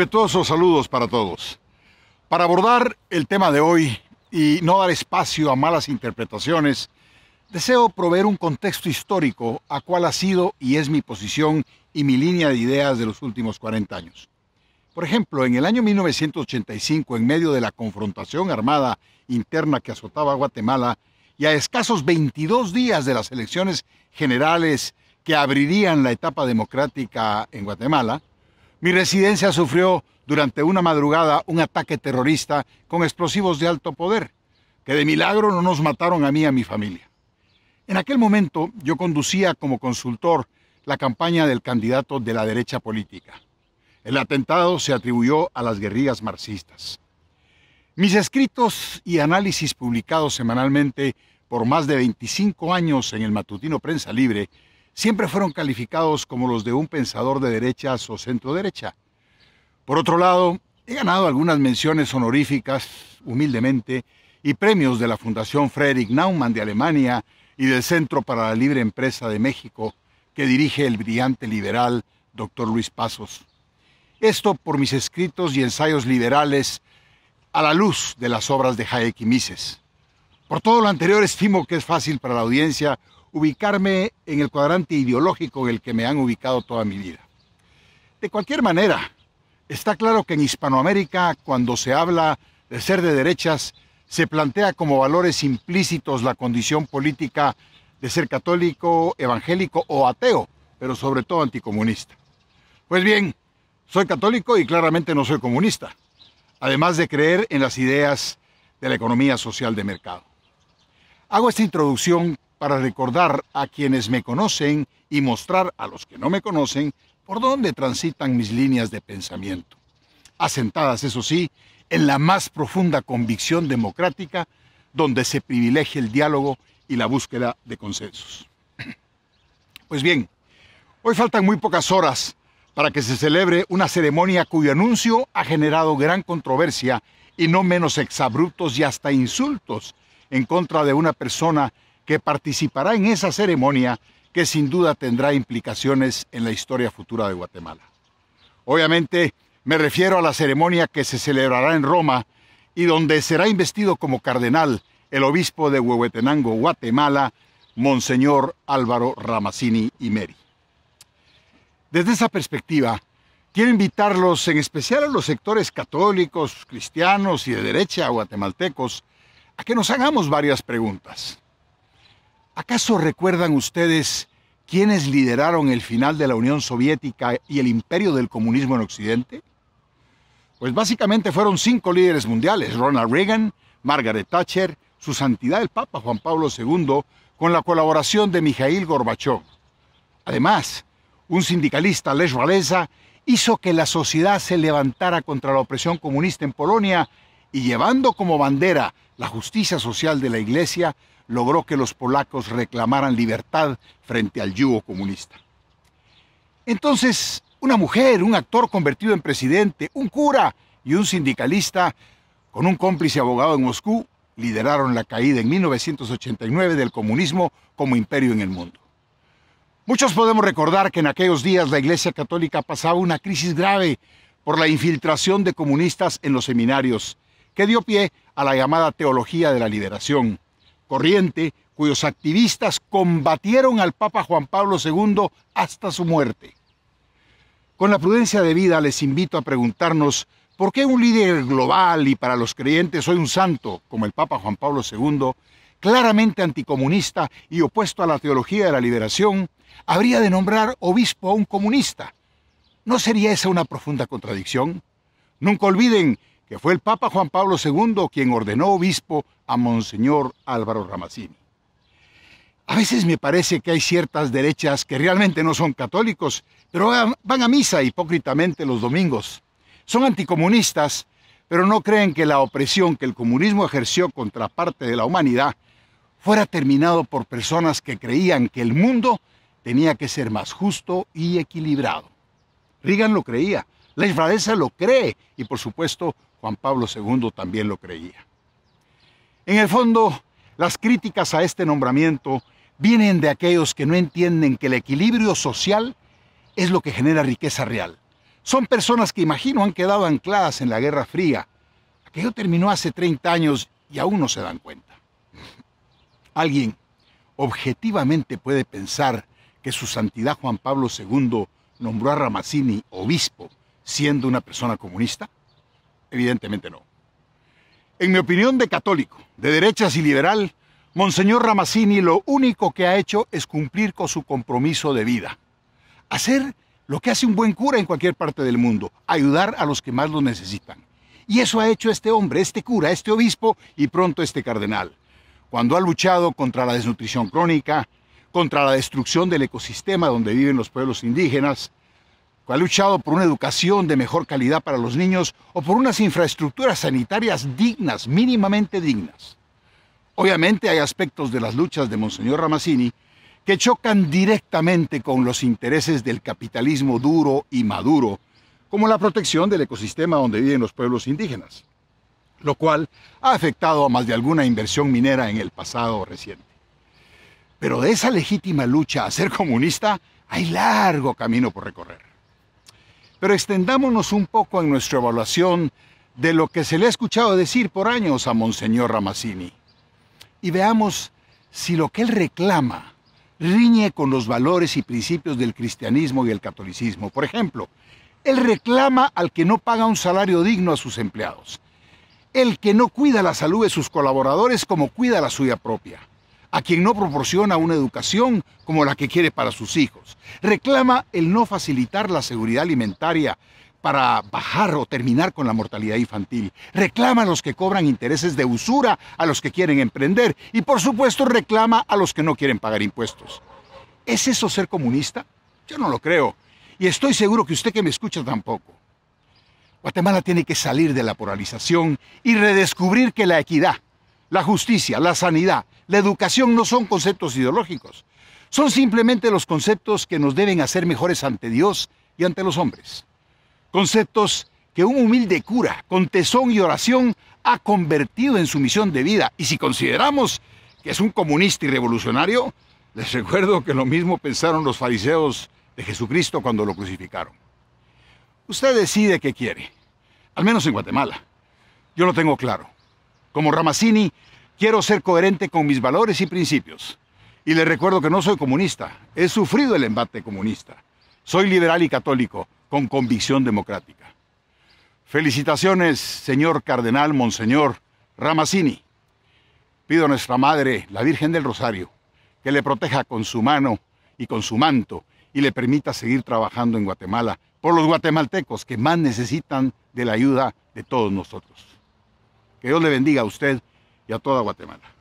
respetuosos saludos para todos. Para abordar el tema de hoy y no dar espacio a malas interpretaciones, deseo proveer un contexto histórico a cuál ha sido y es mi posición y mi línea de ideas de los últimos 40 años. Por ejemplo, en el año 1985, en medio de la confrontación armada interna que azotaba Guatemala, y a escasos 22 días de las elecciones generales que abrirían la etapa democrática en Guatemala, mi residencia sufrió durante una madrugada un ataque terrorista con explosivos de alto poder, que de milagro no nos mataron a mí y a mi familia. En aquel momento yo conducía como consultor la campaña del candidato de la derecha política. El atentado se atribuyó a las guerrillas marxistas. Mis escritos y análisis publicados semanalmente por más de 25 años en el matutino Prensa Libre siempre fueron calificados como los de un pensador de derechas o centro derecha. Por otro lado, he ganado algunas menciones honoríficas, humildemente, y premios de la Fundación Frederick Naumann de Alemania y del Centro para la Libre Empresa de México, que dirige el brillante liberal doctor Luis Pasos. Esto por mis escritos y ensayos liberales a la luz de las obras de Hayek y Mises. Por todo lo anterior, estimo que es fácil para la audiencia ubicarme en el cuadrante ideológico en el que me han ubicado toda mi vida. De cualquier manera, está claro que en Hispanoamérica, cuando se habla de ser de derechas, se plantea como valores implícitos la condición política de ser católico, evangélico o ateo, pero sobre todo anticomunista. Pues bien, soy católico y claramente no soy comunista, además de creer en las ideas de la economía social de mercado. Hago esta introducción para recordar a quienes me conocen y mostrar a los que no me conocen por dónde transitan mis líneas de pensamiento. Asentadas, eso sí, en la más profunda convicción democrática donde se privilegia el diálogo y la búsqueda de consensos. Pues bien, hoy faltan muy pocas horas para que se celebre una ceremonia cuyo anuncio ha generado gran controversia y no menos exabruptos y hasta insultos en contra de una persona que participará en esa ceremonia que sin duda tendrá implicaciones en la historia futura de Guatemala. Obviamente me refiero a la ceremonia que se celebrará en Roma y donde será investido como cardenal el obispo de Huehuetenango, Guatemala, Monseñor Álvaro Ramazzini y Meri. Desde esa perspectiva, quiero invitarlos en especial a los sectores católicos, cristianos y de derecha guatemaltecos a que nos hagamos varias preguntas. ¿Acaso recuerdan ustedes quiénes lideraron el final de la Unión Soviética y el imperio del comunismo en Occidente? Pues básicamente fueron cinco líderes mundiales, Ronald Reagan, Margaret Thatcher, su santidad el Papa Juan Pablo II, con la colaboración de Mikhail Gorbachov. Además, un sindicalista, Lech hizo que la sociedad se levantara contra la opresión comunista en Polonia y llevando como bandera la justicia social de la Iglesia, logró que los polacos reclamaran libertad frente al yugo comunista. Entonces, una mujer, un actor convertido en presidente, un cura y un sindicalista, con un cómplice abogado en Moscú, lideraron la caída en 1989 del comunismo como imperio en el mundo. Muchos podemos recordar que en aquellos días la Iglesia Católica pasaba una crisis grave por la infiltración de comunistas en los seminarios, que dio pie a la llamada teología de la liberación corriente cuyos activistas combatieron al Papa Juan Pablo II hasta su muerte. Con la prudencia debida les invito a preguntarnos por qué un líder global y para los creyentes hoy un santo como el Papa Juan Pablo II, claramente anticomunista y opuesto a la teología de la liberación, habría de nombrar obispo a un comunista. ¿No sería esa una profunda contradicción? Nunca olviden que fue el Papa Juan Pablo II quien ordenó obispo a Monseñor Álvaro Ramazzini. A veces me parece que hay ciertas derechas que realmente no son católicos, pero van a misa hipócritamente los domingos. Son anticomunistas, pero no creen que la opresión que el comunismo ejerció contra parte de la humanidad fuera terminado por personas que creían que el mundo tenía que ser más justo y equilibrado. Reagan lo creía, la infradeza lo cree y por supuesto Juan Pablo II también lo creía. En el fondo, las críticas a este nombramiento vienen de aquellos que no entienden que el equilibrio social es lo que genera riqueza real. Son personas que imagino han quedado ancladas en la Guerra Fría. Aquello terminó hace 30 años y aún no se dan cuenta. Alguien objetivamente puede pensar que su santidad Juan Pablo II nombró a Ramazzini obispo siendo una persona comunista? Evidentemente no. En mi opinión de católico, de derechas y liberal, Monseñor Ramazzini lo único que ha hecho es cumplir con su compromiso de vida. Hacer lo que hace un buen cura en cualquier parte del mundo, ayudar a los que más lo necesitan. Y eso ha hecho este hombre, este cura, este obispo y pronto este cardenal. Cuando ha luchado contra la desnutrición crónica, contra la destrucción del ecosistema donde viven los pueblos indígenas, ha luchado por una educación de mejor calidad para los niños o por unas infraestructuras sanitarias dignas, mínimamente dignas. Obviamente hay aspectos de las luchas de Monseñor Ramazzini que chocan directamente con los intereses del capitalismo duro y maduro, como la protección del ecosistema donde viven los pueblos indígenas, lo cual ha afectado a más de alguna inversión minera en el pasado reciente. Pero de esa legítima lucha a ser comunista hay largo camino por recorrer. Pero extendámonos un poco en nuestra evaluación de lo que se le ha escuchado decir por años a Monseñor Ramazzini y veamos si lo que él reclama riñe con los valores y principios del cristianismo y el catolicismo. Por ejemplo, él reclama al que no paga un salario digno a sus empleados, el que no cuida la salud de sus colaboradores como cuida la suya propia, a quien no proporciona una educación como la que quiere para sus hijos. Reclama el no facilitar la seguridad alimentaria para bajar o terminar con la mortalidad infantil. Reclama a los que cobran intereses de usura, a los que quieren emprender y por supuesto reclama a los que no quieren pagar impuestos. ¿Es eso ser comunista? Yo no lo creo. Y estoy seguro que usted que me escucha tampoco. Guatemala tiene que salir de la polarización y redescubrir que la equidad, la justicia, la sanidad, la educación no son conceptos ideológicos. Son simplemente los conceptos que nos deben hacer mejores ante Dios y ante los hombres. Conceptos que un humilde cura, con tesón y oración, ha convertido en su misión de vida. Y si consideramos que es un comunista y revolucionario, les recuerdo que lo mismo pensaron los fariseos de Jesucristo cuando lo crucificaron. Usted decide qué quiere, al menos en Guatemala. Yo lo tengo claro. Como Ramazzini, quiero ser coherente con mis valores y principios. Y le recuerdo que no soy comunista, he sufrido el embate comunista. Soy liberal y católico, con convicción democrática. Felicitaciones, señor cardenal, monseñor Ramazzini. Pido a nuestra Madre, la Virgen del Rosario, que le proteja con su mano y con su manto y le permita seguir trabajando en Guatemala por los guatemaltecos que más necesitan de la ayuda de todos nosotros. Que Dios le bendiga a usted y a toda Guatemala.